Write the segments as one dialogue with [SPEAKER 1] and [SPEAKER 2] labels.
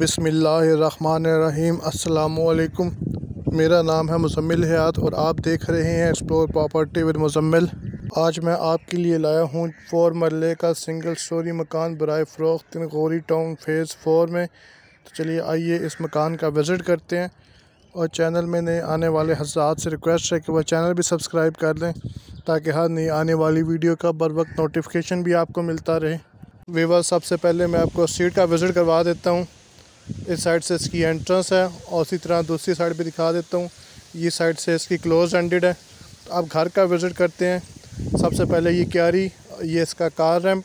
[SPEAKER 1] बिसमीम् अल्लाम मेरा नाम है मुजम्मिल हयात और आप देख रहे हैं एक्सप्लोर प्रॉपर्टी विद मुजम्मिल आज मैं आपके लिए लाया हूँ फोर मरले का सिंगल स्टोरी मकान बरए फ़रोख्त तिन टाउन फेज़ फ़ोर में तो चलिए आइए इस मकान का विज़िट करते हैं और चैनल में नए आने वाले हजरात से रिक्वेस्ट है कि वह चैनल भी सब्सक्राइब कर लें ताकि हर नई आने वाली वीडियो का बर वक्त नोटिफिकेशन भी आपको मिलता रहे वीवर सबसे पहले मैं आपको सीट का विज़िट करवा देता हूँ इस साइड से इसकी एंट्रेंस है और इसी तरह दूसरी साइड भी दिखा देता हूँ ये साइड से इसकी क्लोज एंडेड है तो आप घर का विज़िट करते हैं सबसे पहले ये क्यारी ये इसका कार रैम्प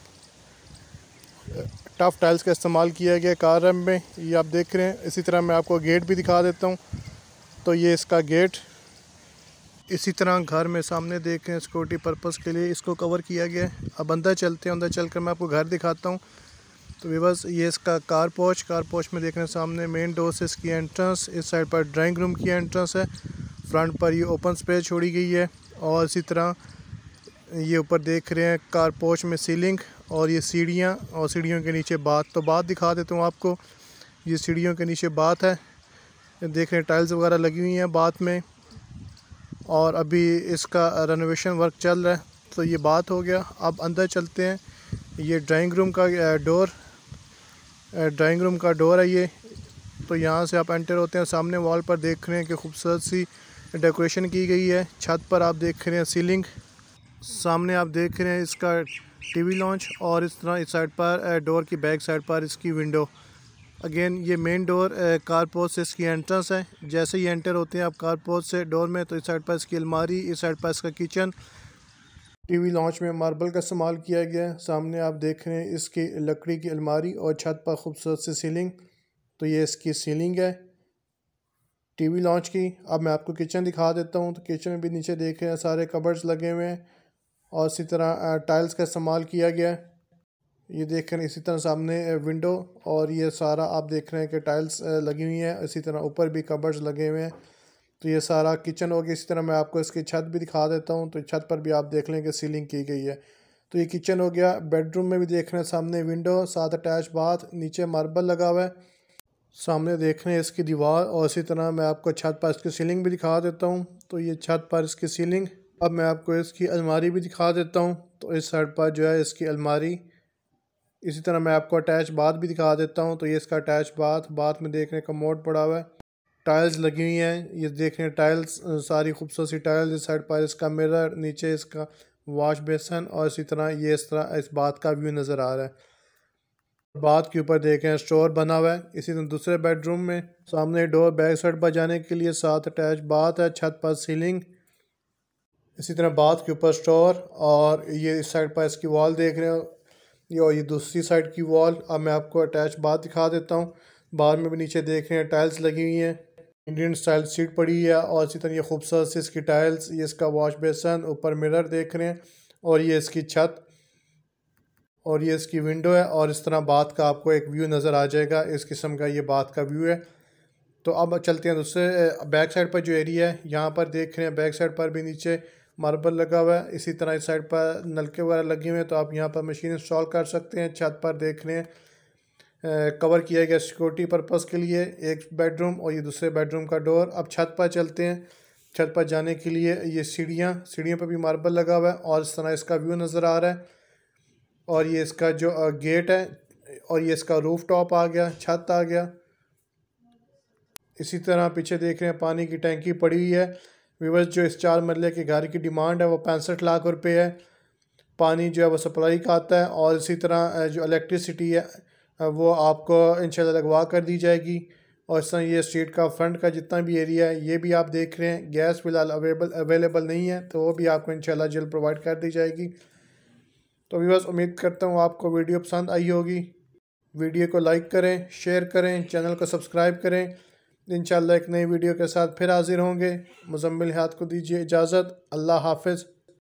[SPEAKER 1] टफ टाइल्स का इस्तेमाल किया गया कार रैम्प में ये आप देख रहे हैं इसी तरह मैं आपको गेट भी दिखा देता हूँ तो ये इसका गेट इसी तरह घर में सामने देख रहे हैं सिक्योरिटी पर्पज़ के लिए इसको कवर किया गया है अब अंदर चलते हैं अंदर चल कर मैं आपको घर दिखाता हूँ तो बस ये इसका कार पोच कार पोच में देख रहे हैं सामने मेन डोर से इसकी एंट्रेंस इस साइड पर ड्राइंग रूम की एंट्रेंस है फ्रंट पर ये ओपन स्पेस छोड़ी गई है और इसी तरह ये ऊपर देख रहे हैं कार पोच में सीलिंग और ये सीढ़ियाँ और सीढ़ियों के नीचे बात तो बात दिखा देता हूँ आपको ये सीढ़ियों के नीचे बात है देख रहे हैं टाइल्स वगैरह लगी हुई हैं बात में और अभी इसका रेनोवेशन वर्क चल रहा है तो ये बात हो गया अब अंदर चलते हैं ये ड्राइंग रूम का डोर ड्राइंग रूम का डोर है ये तो यहाँ से आप एंटर होते हैं सामने वॉल पर देख रहे हैं कि खूबसूरत सी डेकोरेशन की गई है छत पर आप देख रहे हैं सीलिंग सामने आप देख रहे हैं इसका टीवी लॉन्च और इस तरह इस साइड पर डोर की बैक साइड पर इसकी विंडो अगेन ये मेन डोर कारपोर्ट से इसकी एंट्रेंस है जैसे ही एंटर होते हैं आप कारपोर्ट से डोर में तो इस साइड पर इसकी अलमारी इस साइड पर इसका किचन टीवी लॉन्च में मार्बल का इस्तेमाल किया गया है सामने आप देख रहे हैं इसकी लकड़ी की अलमारी और छत पर खूबसूरत सी सीलिंग तो ये इसकी सीलिंग है टीवी लॉन्च की अब मैं आपको किचन दिखा देता हूँ तो किचन में भी नीचे देख रहे हैं सारे कबर्स लगे हुए हैं और इसी तरह टाइल्स का इस्तेमाल किया गया है ये देख रहे हैं इसी तरह सामने विंडो और ये सारा आप देख रहे हैं कि टाइल्स लगी हुई हैं इसी तरह ऊपर भी कबर्स लगे हुए हैं तो ये सारा किचन हो गया इसी तरह मैं आपको इसकी छत भी दिखा देता हूँ तो छत पर भी आप देख लें कि सीलिंग की गई है तो ये किचन हो गया बेडरूम में भी देख रहे हैं सामने विंडो साथ अटैच बाथ नीचे मार्बल लगा हुआ है सामने देख रहे हैं इसकी दीवार और इसी तरह मैं आपको छत पर इसकी सीलिंग भी दिखा देता हूँ तो ये छत पर इसकी सीलिंग अब मैं आपको इसकी अलमारी भी दिखा देता हूँ तो इस साइड पर जो है इसकी अलमारी इसी तरह मैं आपको अटैच बाथ भी दिखा देता हूँ तो ये इसका अटैच बाथ बाथ में देखने का मोड पड़ा हुआ है टाइल्स लगी हुई हैं ये देख रहे हैं टाइल्स सारी खूबसूरत सी टाइल्स इस साइड पर इसका मिरर नीचे इसका वॉश बेसन और इसी तरह ये इस तरह इस बात का व्यू नज़र आ रहा है बात के ऊपर देख रहे हैं स्टोर बना हुआ है इसी तरह दूसरे बेडरूम में सामने डोर बैक साइड पर जाने के लिए साथ अटैच बाथ है छत पर सीलिंग इसी तरह बाथ के ऊपर स्टोर और ये इस साइड पर इसकी वॉल देख रहे हैं ये और ये दूसरी साइड की वॉल अब मैं आपको अटैच बाथ दिखा देता हूँ बाहर में भी नीचे देख रहे हैं टाइल्स लगी हुई हैं इंडियन स्टाइल सीट पड़ी है और इसी तरह ये खूबसूरत से इसकी टाइल्स ये इसका वॉश बेसन ऊपर मिरर देख रहे हैं और ये इसकी छत और ये इसकी विंडो है और इस तरह बात का आपको एक व्यू नज़र आ जाएगा इस किस्म का ये बात का व्यू है तो अब चलते हैं दूसरे बैक साइड पर जो एरिया है यहाँ पर देख रहे हैं बैक साइड पर भी नीचे मार्बल लगा हुआ है इसी तरह इस साइड पर नलके वगैरह लगे हुए हैं तो आप यहाँ पर मशीन इंस्टॉल कर सकते हैं छत पर देख रहे हैं कवर किया गया सिक्योरिटी पर्पज़ के लिए एक बेडरूम और ये दूसरे बेडरूम का डोर अब छत पर चलते हैं छत पर जाने के लिए ये सीढ़ियाँ सीढ़ियों पर भी मार्बल लगा हुआ है और इस तरह इसका व्यू नज़र आ रहा है और ये इसका जो गेट है और ये इसका रूफ टॉप आ गया छत आ गया इसी तरह पीछे देख रहे हैं पानी की टैंकी पड़ी हुई है विवर्स जो इस चार मरले के घर की डिमांड है वो पैंसठ लाख रुपये है पानी जो है वो सप्लाई का आता है और इसी तरह जो इलेक्ट्रिसिटी है वो आपको इनशाला लगवा कर दी जाएगी और इस तरह ये स्ट्रीट का फ्रंट का जितना भी एरिया है ये भी आप देख रहे हैं गैस फ़िलहाल अवेलेबल अवेलेबल नहीं है तो वो भी आपको इनशाला जल्द प्रोवाइड कर दी जाएगी तो बस उम्मीद करता हूँ आपको वीडियो पसंद आई होगी वीडियो को लाइक करें शेयर करें चैनल को सब्सक्राइब करें इन एक नई वीडियो के साथ फिर हाजिर होंगे मुजम्मिल हाथ को दीजिए इजाज़त अल्लाह हाफिज़